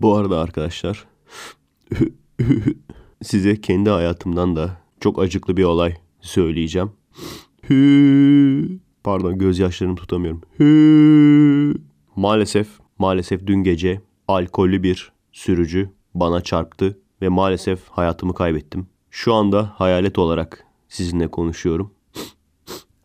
Bu arada arkadaşlar size kendi hayatımdan da çok acıklı bir olay söyleyeceğim. Pardon gözyaşlarımı tutamıyorum. Maalesef maalesef dün gece alkollü bir sürücü bana çarptı ve maalesef hayatımı kaybettim. Şu anda hayalet olarak sizinle konuşuyorum.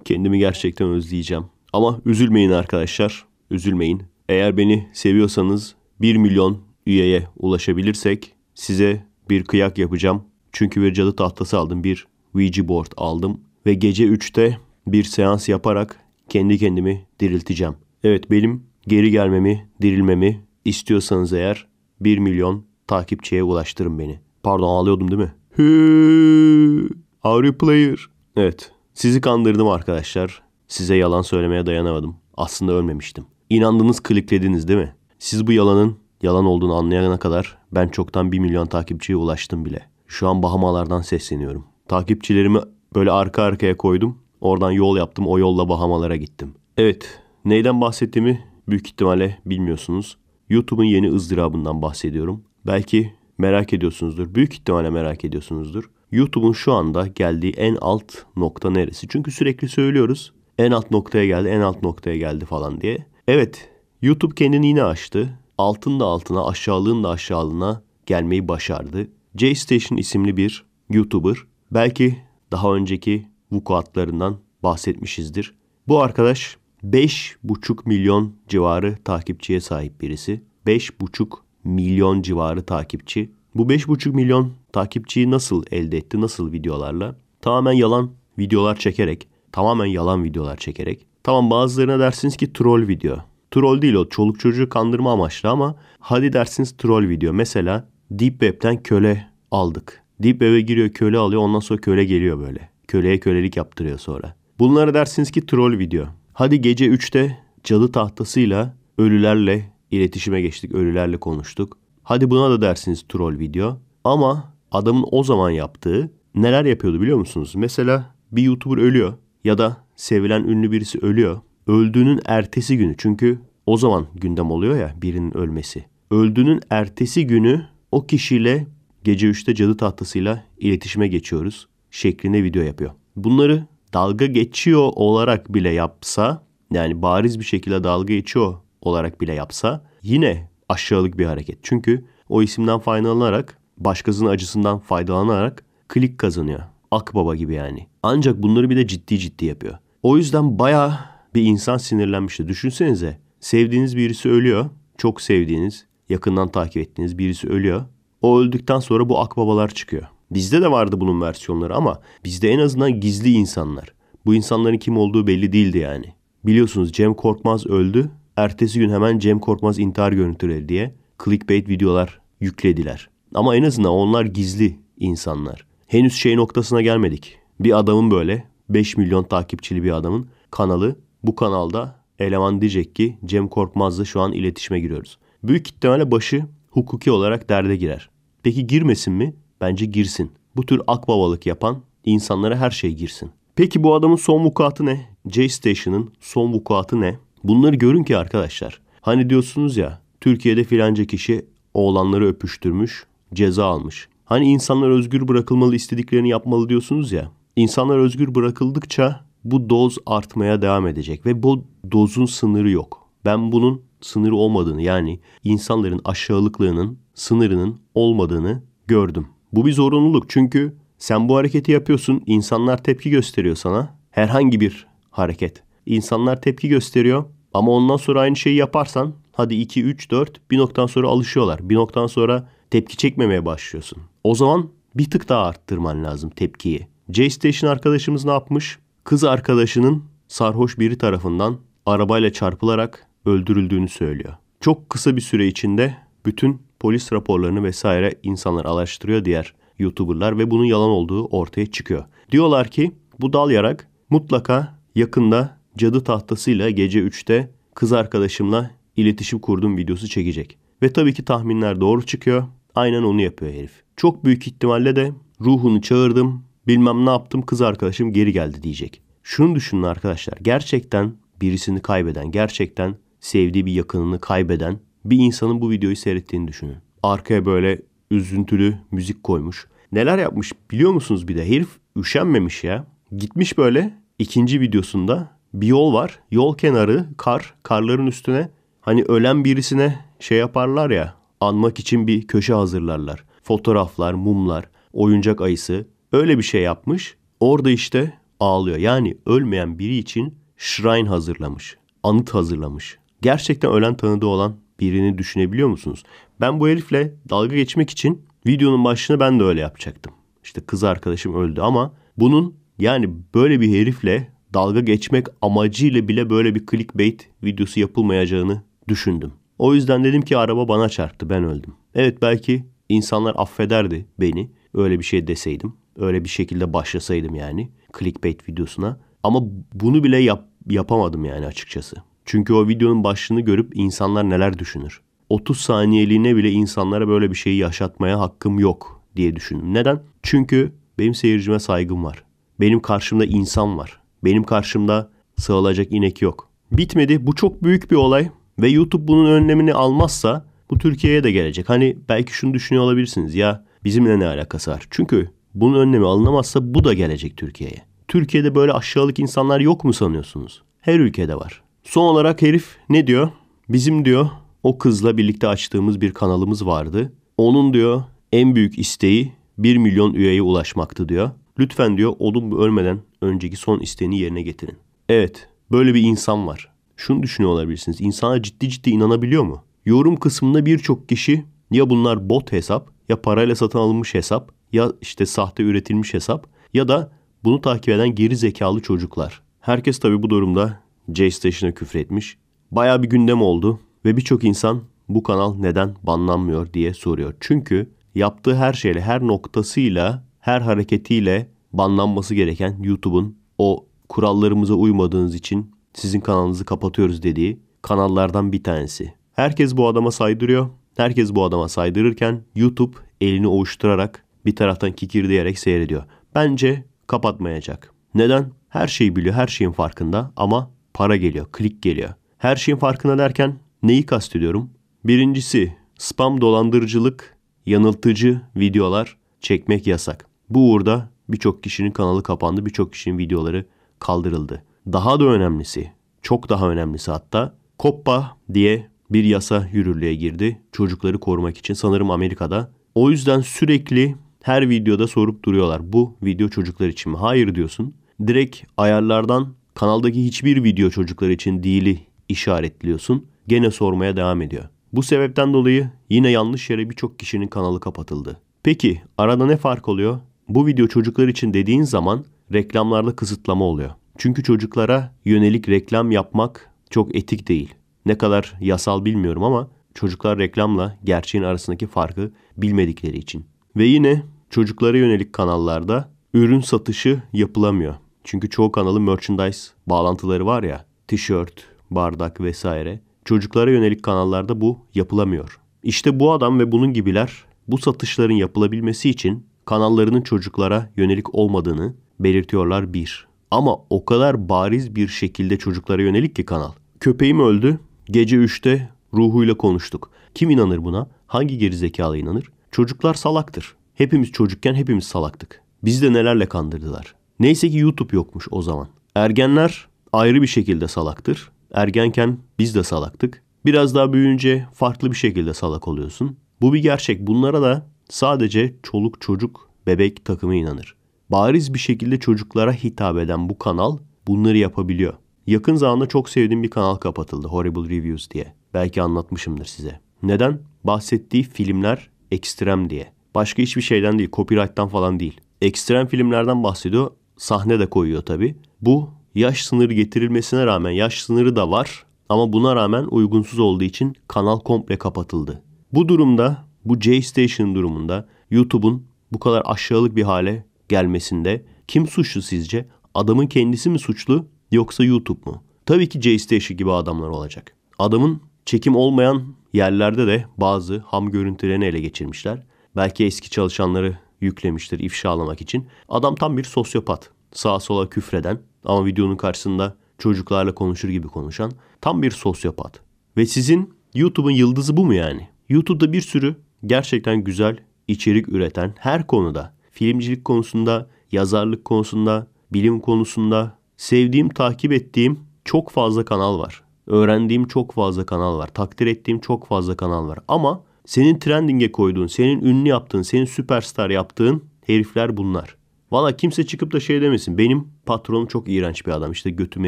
Kendimi gerçekten özleyeceğim. Ama üzülmeyin arkadaşlar. Üzülmeyin. Eğer beni seviyorsanız 1 milyon üyeye ulaşabilirsek size bir kıyak yapacağım. Çünkü bir cadı tahtası aldım, bir Ouija board aldım ve gece 3'te bir seans yaparak kendi kendimi dirilteceğim. Evet benim geri gelmemi, dirilmemi istiyorsanız eğer 1 milyon takipçiye ulaştırın beni. Pardon ağlıyordum değil mi? Hı, are you player? Evet. Sizi kandırdım arkadaşlar. Size yalan söylemeye dayanamadım. Aslında ölmemiştim. İnandınız kliklediniz değil mi? Siz bu yalanın Yalan olduğunu anlayana kadar ben çoktan 1 milyon takipçiye ulaştım bile. Şu an Bahamalardan sesleniyorum. Takipçilerimi böyle arka arkaya koydum. Oradan yol yaptım. O yolla Bahamalara gittim. Evet, neyden bahsettiğimi büyük ihtimalle bilmiyorsunuz. YouTube'un yeni ızdırabından bahsediyorum. Belki merak ediyorsunuzdur. Büyük ihtimalle merak ediyorsunuzdur. YouTube'un şu anda geldiği en alt nokta neresi? Çünkü sürekli söylüyoruz. En alt noktaya geldi, en alt noktaya geldi falan diye. Evet, YouTube kendini yine aştı altın da altına, aşağılığın da aşağılığına gelmeyi başardı. J Station isimli bir YouTuber. Belki daha önceki vukuatlarından bahsetmişizdir. Bu arkadaş 5,5 milyon civarı takipçiye sahip birisi. 5,5 milyon civarı takipçi. Bu 5,5 milyon takipçiyi nasıl elde etti? Nasıl videolarla? Tamamen yalan videolar çekerek, tamamen yalan videolar çekerek. Tamam bazılarına dersiniz ki troll video. Troll değil o. Çoluk çocuğu kandırma amaçlı ama hadi dersiniz troll video. Mesela Deep Web'den köle aldık. Deep Web'e giriyor köle alıyor ondan sonra köle geliyor böyle. Köleye kölelik yaptırıyor sonra. Bunları dersiniz ki troll video. Hadi gece 3'te cadı tahtasıyla ölülerle iletişime geçtik. Ölülerle konuştuk. Hadi buna da dersiniz troll video. Ama adamın o zaman yaptığı neler yapıyordu biliyor musunuz? Mesela bir YouTuber ölüyor ya da sevilen ünlü birisi ölüyor öldüğünün ertesi günü çünkü o zaman gündem oluyor ya birinin ölmesi. Öldüğünün ertesi günü o kişiyle gece 3'te cadı tahtasıyla iletişime geçiyoruz şeklinde video yapıyor. Bunları dalga geçiyor olarak bile yapsa yani bariz bir şekilde dalga geçiyor olarak bile yapsa yine aşağılık bir hareket. Çünkü o isimden faydalanarak başkasının acısından faydalanarak klik kazanıyor. Akbaba gibi yani. Ancak bunları bir de ciddi ciddi yapıyor. O yüzden baya bir insan sinirlenmişti. Düşünsenize sevdiğiniz birisi ölüyor. Çok sevdiğiniz, yakından takip ettiğiniz birisi ölüyor. O öldükten sonra bu akbabalar çıkıyor. Bizde de vardı bunun versiyonları ama bizde en azından gizli insanlar. Bu insanların kim olduğu belli değildi yani. Biliyorsunuz Cem Korkmaz öldü. Ertesi gün hemen Cem Korkmaz intihar görüntüleri diye clickbait videolar yüklediler. Ama en azından onlar gizli insanlar. Henüz şey noktasına gelmedik. Bir adamın böyle 5 milyon takipçili bir adamın kanalı bu kanalda eleman diyecek ki Cem Korkmaz'la şu an iletişime giriyoruz. Büyük ihtimalle başı hukuki olarak derde girer. Peki girmesin mi? Bence girsin. Bu tür akbabalık yapan insanlara her şey girsin. Peki bu adamın son vukuatı ne? J Station'ın son vukuatı ne? Bunları görün ki arkadaşlar. Hani diyorsunuz ya Türkiye'de filanca kişi oğlanları öpüştürmüş, ceza almış. Hani insanlar özgür bırakılmalı istediklerini yapmalı diyorsunuz ya. İnsanlar özgür bırakıldıkça bu doz artmaya devam edecek ve bu dozun sınırı yok. Ben bunun sınırı olmadığını yani insanların aşağılıklığının sınırının olmadığını gördüm. Bu bir zorunluluk çünkü sen bu hareketi yapıyorsun, insanlar tepki gösteriyor sana. Herhangi bir hareket. İnsanlar tepki gösteriyor ama ondan sonra aynı şeyi yaparsan hadi 2 3 4 bir noktadan sonra alışıyorlar. Bir noktadan sonra tepki çekmemeye başlıyorsun. O zaman bir tık daha arttırman lazım tepkiyi. J Station arkadaşımız ne yapmış? kız arkadaşının sarhoş biri tarafından arabayla çarpılarak öldürüldüğünü söylüyor. Çok kısa bir süre içinde bütün polis raporlarını vesaire insanlar araştırıyor diğer YouTuber'lar ve bunun yalan olduğu ortaya çıkıyor. Diyorlar ki bu dal yarak mutlaka yakında cadı tahtasıyla gece 3'te kız arkadaşımla iletişim kurdum videosu çekecek. Ve tabii ki tahminler doğru çıkıyor. Aynen onu yapıyor herif. Çok büyük ihtimalle de ruhunu çağırdım bilmem ne yaptım kız arkadaşım geri geldi diyecek. Şunu düşünün arkadaşlar gerçekten birisini kaybeden gerçekten sevdiği bir yakınını kaybeden bir insanın bu videoyu seyrettiğini düşünün. Arkaya böyle üzüntülü müzik koymuş. Neler yapmış biliyor musunuz bir de herif üşenmemiş ya. Gitmiş böyle ikinci videosunda bir yol var. Yol kenarı kar, karların üstüne hani ölen birisine şey yaparlar ya anmak için bir köşe hazırlarlar. Fotoğraflar, mumlar, oyuncak ayısı Öyle bir şey yapmış. Orada işte ağlıyor. Yani ölmeyen biri için shrine hazırlamış. Anıt hazırlamış. Gerçekten ölen tanıdığı olan birini düşünebiliyor musunuz? Ben bu herifle dalga geçmek için videonun başına ben de öyle yapacaktım. İşte kız arkadaşım öldü ama bunun yani böyle bir herifle dalga geçmek amacıyla bile böyle bir clickbait videosu yapılmayacağını düşündüm. O yüzden dedim ki araba bana çarptı ben öldüm. Evet belki insanlar affederdi beni öyle bir şey deseydim. Öyle bir şekilde başlasaydım yani clickbait videosuna. Ama bunu bile yap yapamadım yani açıkçası. Çünkü o videonun başlığını görüp insanlar neler düşünür. 30 saniyeliğine bile insanlara böyle bir şeyi yaşatmaya hakkım yok diye düşündüm. Neden? Çünkü benim seyircime saygım var. Benim karşımda insan var. Benim karşımda sığılacak inek yok. Bitmedi. Bu çok büyük bir olay ve YouTube bunun önlemini almazsa bu Türkiye'ye de gelecek. Hani belki şunu düşünüyor olabilirsiniz ya bizimle ne alakası var? Çünkü bunun önlemi alınamazsa bu da gelecek Türkiye'ye. Türkiye'de böyle aşağılık insanlar yok mu sanıyorsunuz? Her ülkede var. Son olarak herif ne diyor? Bizim diyor o kızla birlikte açtığımız bir kanalımız vardı. Onun diyor en büyük isteği 1 milyon üyeye ulaşmaktı diyor. Lütfen diyor oğlum ölmeden önceki son isteğini yerine getirin. Evet böyle bir insan var. Şunu düşünüyor olabilirsiniz. İnsana ciddi ciddi inanabiliyor mu? Yorum kısmında birçok kişi ya bunlar bot hesap ya parayla satın alınmış hesap ya işte sahte üretilmiş hesap ya da bunu takip eden geri zekalı çocuklar. Herkes tabii bu durumda J Station'a küfür etmiş. Baya bir gündem oldu ve birçok insan bu kanal neden banlanmıyor diye soruyor. Çünkü yaptığı her şeyle, her noktasıyla, her hareketiyle banlanması gereken YouTube'un o kurallarımıza uymadığınız için sizin kanalınızı kapatıyoruz dediği kanallardan bir tanesi. Herkes bu adama saydırıyor. Herkes bu adama saydırırken YouTube elini ovuşturarak bir taraftan kikirdeyerek seyrediyor. Bence kapatmayacak. Neden? Her şeyi biliyor, her şeyin farkında ama para geliyor, klik geliyor. Her şeyin farkında derken neyi kastediyorum? Birincisi spam dolandırıcılık, yanıltıcı videolar çekmek yasak. Bu uğurda birçok kişinin kanalı kapandı, birçok kişinin videoları kaldırıldı. Daha da önemlisi, çok daha önemlisi hatta COPPA diye bir yasa yürürlüğe girdi çocukları korumak için sanırım Amerika'da. O yüzden sürekli her videoda sorup duruyorlar. Bu video çocuklar için mi? Hayır diyorsun. Direkt ayarlardan kanaldaki hiçbir video çocuklar için değili işaretliyorsun. Gene sormaya devam ediyor. Bu sebepten dolayı yine yanlış yere birçok kişinin kanalı kapatıldı. Peki arada ne fark oluyor? Bu video çocuklar için dediğin zaman reklamlarla kısıtlama oluyor. Çünkü çocuklara yönelik reklam yapmak çok etik değil. Ne kadar yasal bilmiyorum ama çocuklar reklamla gerçeğin arasındaki farkı bilmedikleri için. Ve yine çocuklara yönelik kanallarda ürün satışı yapılamıyor. Çünkü çoğu kanalın merchandise bağlantıları var ya, tişört, bardak vesaire. Çocuklara yönelik kanallarda bu yapılamıyor. İşte bu adam ve bunun gibiler bu satışların yapılabilmesi için kanallarının çocuklara yönelik olmadığını belirtiyorlar bir. Ama o kadar bariz bir şekilde çocuklara yönelik ki kanal. Köpeğim öldü. Gece 3'te ruhuyla konuştuk. Kim inanır buna? Hangi gerizekalı inanır? Çocuklar salaktır. Hepimiz çocukken hepimiz salaktık. Biz de nelerle kandırdılar. Neyse ki YouTube yokmuş o zaman. Ergenler ayrı bir şekilde salaktır. Ergenken biz de salaktık. Biraz daha büyüyünce farklı bir şekilde salak oluyorsun. Bu bir gerçek. Bunlara da sadece çoluk çocuk bebek takımı inanır. Bariz bir şekilde çocuklara hitap eden bu kanal bunları yapabiliyor. Yakın zamanda çok sevdiğim bir kanal kapatıldı Horrible Reviews diye. Belki anlatmışımdır size. Neden? Bahsettiği filmler ekstrem diye. Başka hiçbir şeyden değil. Copyright'tan falan değil. Ekstrem filmlerden bahsediyor. Sahne de koyuyor tabi. Bu yaş sınırı getirilmesine rağmen yaş sınırı da var ama buna rağmen uygunsuz olduğu için kanal komple kapatıldı. Bu durumda bu J Station durumunda YouTube'un bu kadar aşağılık bir hale gelmesinde kim suçlu sizce? Adamın kendisi mi suçlu yoksa YouTube mu? Tabii ki J Station gibi adamlar olacak. Adamın çekim olmayan yerlerde de bazı ham görüntülerini ele geçirmişler. Belki eski çalışanları yüklemiştir ifşalamak için. Adam tam bir sosyopat. Sağa sola küfreden ama videonun karşısında çocuklarla konuşur gibi konuşan tam bir sosyopat. Ve sizin YouTube'un yıldızı bu mu yani? YouTube'da bir sürü gerçekten güzel içerik üreten her konuda, filmcilik konusunda, yazarlık konusunda, bilim konusunda sevdiğim, takip ettiğim çok fazla kanal var. Öğrendiğim çok fazla kanal var. Takdir ettiğim çok fazla kanal var. Ama senin trending'e koyduğun, senin ünlü yaptığın, senin süperstar yaptığın herifler bunlar. Valla kimse çıkıp da şey demesin. Benim patronum çok iğrenç bir adam. İşte götümü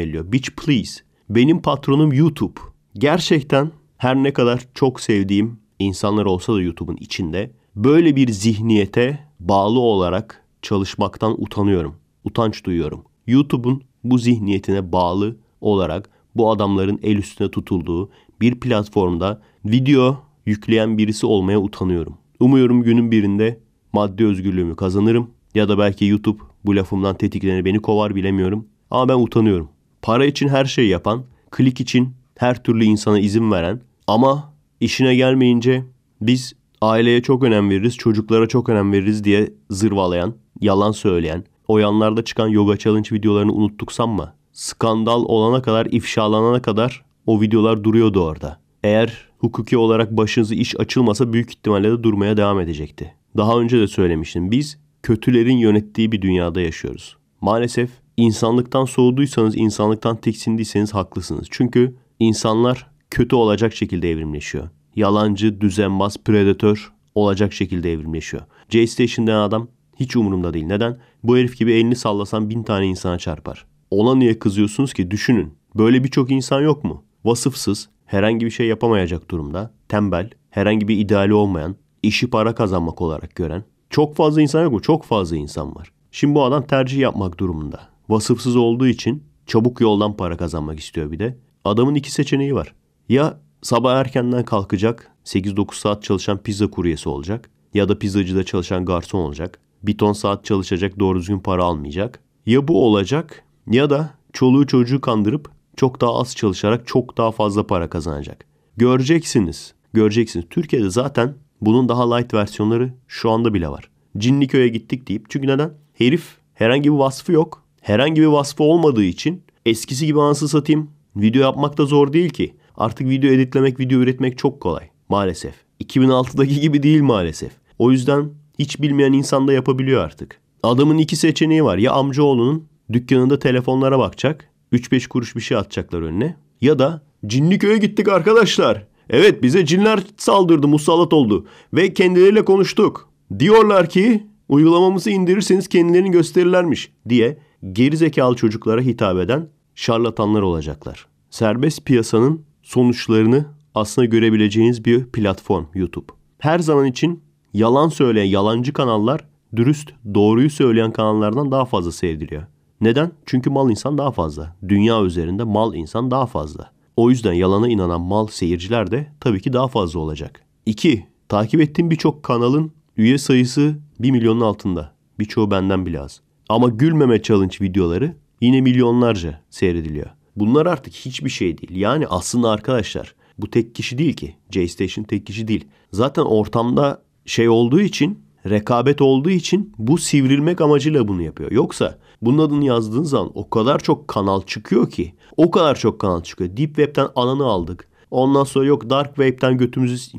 elliyor. Bitch please. Benim patronum YouTube. Gerçekten her ne kadar çok sevdiğim insanlar olsa da YouTube'un içinde böyle bir zihniyete bağlı olarak çalışmaktan utanıyorum. Utanç duyuyorum. YouTube'un bu zihniyetine bağlı olarak bu adamların el üstüne tutulduğu bir platformda video yükleyen birisi olmaya utanıyorum. Umuyorum günün birinde maddi özgürlüğümü kazanırım ya da belki YouTube bu lafımdan tetiklenir beni kovar bilemiyorum. Ama ben utanıyorum. Para için her şeyi yapan, klik için her türlü insana izin veren ama işine gelmeyince biz aileye çok önem veririz, çocuklara çok önem veririz diye zırvalayan, yalan söyleyen, o yanlarda çıkan yoga challenge videolarını unuttuk sanma. Skandal olana kadar, ifşalanana kadar o videolar duruyordu orada. Eğer hukuki olarak başınızı iş açılmasa büyük ihtimalle de durmaya devam edecekti. Daha önce de söylemiştim. Biz kötülerin yönettiği bir dünyada yaşıyoruz. Maalesef insanlıktan soğuduysanız, insanlıktan tiksindiyseniz haklısınız. Çünkü insanlar kötü olacak şekilde evrimleşiyor. Yalancı, düzenbaz, predatör olacak şekilde evrimleşiyor. J-Station denen adam hiç umurumda değil. Neden? Bu herif gibi elini sallasan bin tane insana çarpar. Ona niye kızıyorsunuz ki? Düşünün. Böyle birçok insan yok mu? Vasıfsız, herhangi bir şey yapamayacak durumda, tembel, herhangi bir ideali olmayan, işi para kazanmak olarak gören çok fazla insan yok mu? Çok fazla insan var. Şimdi bu adam tercih yapmak durumunda. Vasıfsız olduğu için çabuk yoldan para kazanmak istiyor bir de. Adamın iki seçeneği var. Ya sabah erkenden kalkacak, 8-9 saat çalışan pizza kuryesi olacak ya da pizzacıda çalışan garson olacak. Bir ton saat çalışacak, doğru düzgün para almayacak. Ya bu olacak ya da çoluğu çocuğu kandırıp çok daha az çalışarak çok daha fazla para kazanacak. Göreceksiniz. Göreceksiniz. Türkiye'de zaten bunun daha light versiyonları şu anda bile var. Cinliköy'e gittik deyip. Çünkü neden? Herif herhangi bir vasfı yok. Herhangi bir vasfı olmadığı için eskisi gibi ansız satayım. Video yapmak da zor değil ki. Artık video editlemek, video üretmek çok kolay. Maalesef. 2006'daki gibi değil maalesef. O yüzden hiç bilmeyen insan da yapabiliyor artık. Adamın iki seçeneği var. Ya amcaoğlunun dükkanında telefonlara bakacak 3-5 kuruş bir şey atacaklar önüne. Ya da cinli köye gittik arkadaşlar. Evet bize cinler saldırdı musallat oldu ve kendileriyle konuştuk. Diyorlar ki uygulamamızı indirirseniz kendilerini gösterirlermiş diye geri zekalı çocuklara hitap eden şarlatanlar olacaklar. Serbest piyasanın sonuçlarını aslında görebileceğiniz bir platform YouTube. Her zaman için yalan söyleyen yalancı kanallar dürüst doğruyu söyleyen kanallardan daha fazla sevdiriyor. Neden? Çünkü mal insan daha fazla. Dünya üzerinde mal insan daha fazla. O yüzden yalana inanan mal seyirciler de tabii ki daha fazla olacak. 2. Takip ettiğim birçok kanalın üye sayısı 1 milyonun altında. Birçoğu benden bile az. Ama gülmeme challenge videoları yine milyonlarca seyrediliyor. Bunlar artık hiçbir şey değil. Yani aslında arkadaşlar bu tek kişi değil ki. JStation tek kişi değil. Zaten ortamda şey olduğu için rekabet olduğu için bu sivrilmek amacıyla bunu yapıyor. Yoksa bunun adını yazdığın zaman o kadar çok kanal çıkıyor ki. O kadar çok kanal çıkıyor. Deep Web'ten alanı aldık. Ondan sonra yok Dark Web'ten götümüzü...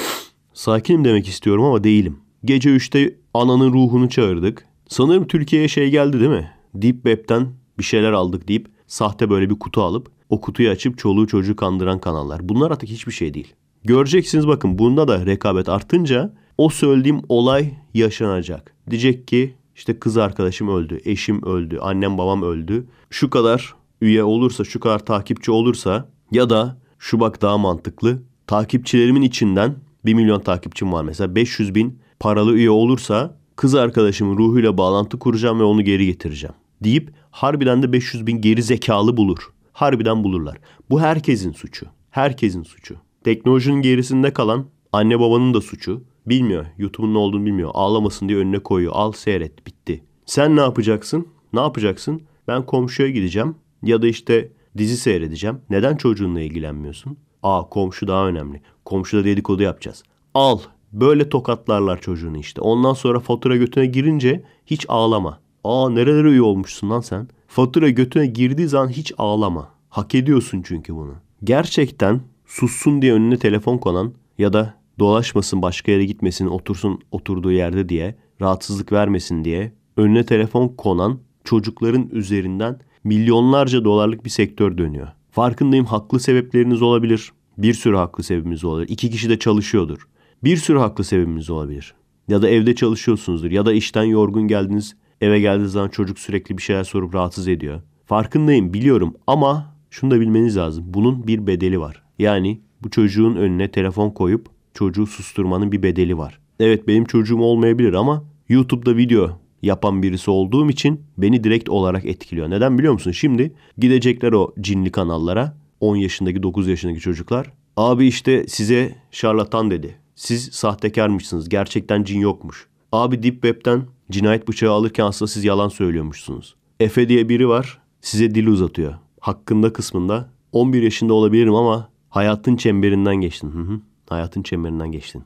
Sakinim demek istiyorum ama değilim. Gece 3'te ananın ruhunu çağırdık. Sanırım Türkiye'ye şey geldi değil mi? Deep Web'ten bir şeyler aldık deyip sahte böyle bir kutu alıp o kutuyu açıp çoluğu çocuğu kandıran kanallar. Bunlar artık hiçbir şey değil. Göreceksiniz bakın bunda da rekabet artınca o söylediğim olay yaşanacak. Diyecek ki işte kız arkadaşım öldü, eşim öldü, annem babam öldü. Şu kadar üye olursa, şu kadar takipçi olursa ya da şu bak daha mantıklı. Takipçilerimin içinden 1 milyon takipçim var mesela 500 bin paralı üye olursa kız arkadaşımın ruhuyla bağlantı kuracağım ve onu geri getireceğim. Deyip harbiden de 500 bin geri zekalı bulur. Harbiden bulurlar. Bu herkesin suçu. Herkesin suçu. Teknolojinin gerisinde kalan anne babanın da suçu. Bilmiyor. YouTube'un ne olduğunu bilmiyor. Ağlamasın diye önüne koyuyor. Al seyret. Bitti. Sen ne yapacaksın? Ne yapacaksın? Ben komşuya gideceğim. Ya da işte dizi seyredeceğim. Neden çocuğunla ilgilenmiyorsun? Aa komşu daha önemli. Komşuda dedikodu yapacağız. Al. Böyle tokatlarlar çocuğunu işte. Ondan sonra fatura götüne girince hiç ağlama. Aa nerelere üye olmuşsun lan sen? Fatura götüne girdiği zaman hiç ağlama. Hak ediyorsun çünkü bunu. Gerçekten sussun diye önüne telefon konan ya da dolaşmasın başka yere gitmesin otursun oturduğu yerde diye rahatsızlık vermesin diye önüne telefon konan çocukların üzerinden milyonlarca dolarlık bir sektör dönüyor. Farkındayım haklı sebepleriniz olabilir. Bir sürü haklı sebebimiz olabilir. İki kişi de çalışıyordur. Bir sürü haklı sebebimiz olabilir. Ya da evde çalışıyorsunuzdur. Ya da işten yorgun geldiniz. Eve geldiğiniz zaman çocuk sürekli bir şeyler sorup rahatsız ediyor. Farkındayım biliyorum ama şunu da bilmeniz lazım. Bunun bir bedeli var. Yani bu çocuğun önüne telefon koyup çocuğu susturmanın bir bedeli var. Evet benim çocuğum olmayabilir ama YouTube'da video yapan birisi olduğum için beni direkt olarak etkiliyor. Neden biliyor musun? Şimdi gidecekler o cinli kanallara. 10 yaşındaki 9 yaşındaki çocuklar. Abi işte size şarlatan dedi. Siz sahtekarmışsınız. Gerçekten cin yokmuş. Abi Deep Web'ten cinayet bıçağı alırken aslında siz yalan söylüyormuşsunuz. Efe diye biri var. Size dil uzatıyor. Hakkında kısmında 11 yaşında olabilirim ama hayatın çemberinden geçtim. Hı hı. Hayatın çemberinden geçtin.